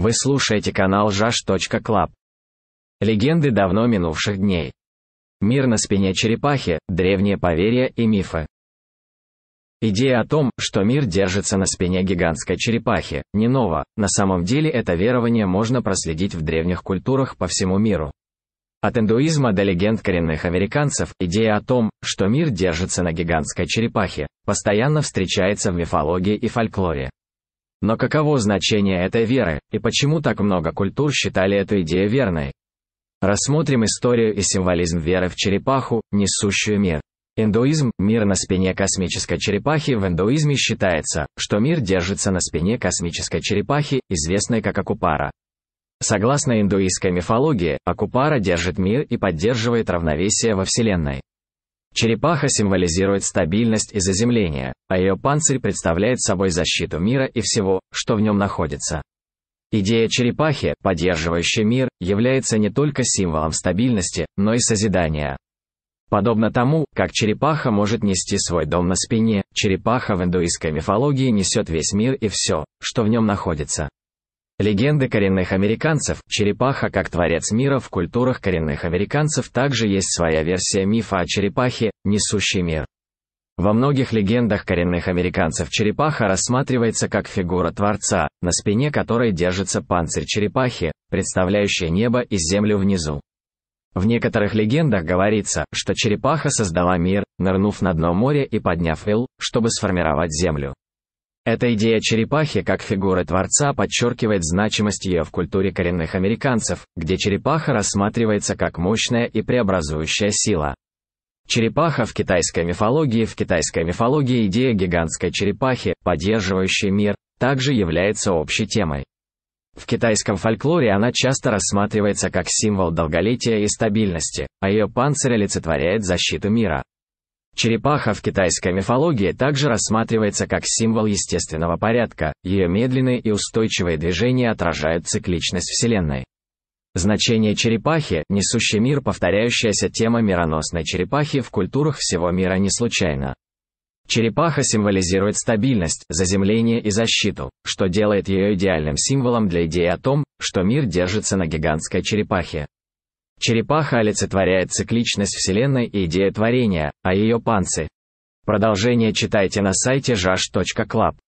Вы слушаете канал jash.club. Легенды давно минувших дней. Мир на спине черепахи, древние поверья и мифы. Идея о том, что мир держится на спине гигантской черепахи, не нова, на самом деле это верование можно проследить в древних культурах по всему миру. От индуизма до легенд коренных американцев, идея о том, что мир держится на гигантской черепахе, постоянно встречается в мифологии и фольклоре. Но каково значение этой веры, и почему так много культур считали эту идею верной? Рассмотрим историю и символизм веры в черепаху, несущую мир. Индуизм – мир на спине космической черепахи. В индуизме считается, что мир держится на спине космической черепахи, известной как Акупара. Согласно индуистской мифологии, Акупара держит мир и поддерживает равновесие во Вселенной. Черепаха символизирует стабильность и заземление, а ее панцирь представляет собой защиту мира и всего, что в нем находится. Идея черепахи, поддерживающей мир, является не только символом стабильности, но и созидания. Подобно тому, как черепаха может нести свой дом на спине, черепаха в индуистской мифологии несет весь мир и все, что в нем находится. Легенды коренных американцев, черепаха как творец мира в культурах коренных американцев также есть своя версия мифа о черепахе, несущей мир. Во многих легендах коренных американцев черепаха рассматривается как фигура Творца, на спине которой держится панцирь черепахи, представляющий небо и землю внизу. В некоторых легендах говорится, что черепаха создала мир, нырнув на дно моря и подняв ил, чтобы сформировать землю. Эта идея черепахи как фигуры Творца подчеркивает значимость ее в культуре коренных американцев, где черепаха рассматривается как мощная и преобразующая сила. Черепаха в китайской мифологии В китайской мифологии идея гигантской черепахи, поддерживающей мир, также является общей темой. В китайском фольклоре она часто рассматривается как символ долголетия и стабильности, а ее панцирь олицетворяет защиту мира. Черепаха в китайской мифологии также рассматривается как символ естественного порядка, ее медленные и устойчивые движения отражают цикличность Вселенной. Значение черепахи, несущий мир повторяющаяся тема мироносной черепахи в культурах всего мира не случайно. Черепаха символизирует стабильность, заземление и защиту, что делает ее идеальным символом для идеи о том, что мир держится на гигантской черепахе. Черепаха олицетворяет цикличность Вселенной и идея творения, а ее панцы. Продолжение читайте на сайте jash.club.